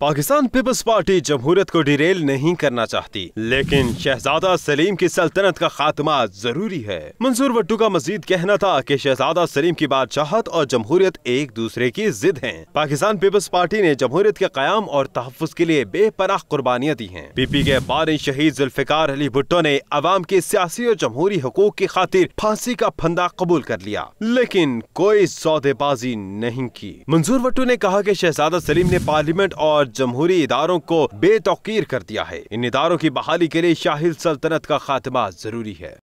Pakistan peoples party जमहूरत को Daryl नहीं करना चाहती लेकिन शहजादा सलीम की सल्तनत का खात्मा जरूरी है मंसूर भट्टू का मजीद कहना था कि शहजादा सलीम की बादशाहत और जमहूरियत एक दूसरे की जिद हैं। पाकिस्तान पीपल्स पार्टी ने जमहूरियत के क्याम और तहफ़ के लिए बेपनाह कुर्बानियाँ दी है पी पी के बारह शहीद जुल्फिकार अली भुट्टो ने अवाम के सियासी और जमहूरी हकूक की खातिर फांसी का फंदा कबूल कर लिया लेकिन कोई सौदेबाजी नहीं की मंसूर भट्टू ने कहा की शहजादा सलीम ने पार्लियामेंट और जमहूरी इदारों को बेतौकीर कर दिया है इन इदारों की बहाली के लिए शाहिल सल्तनत का खात्मा जरूरी है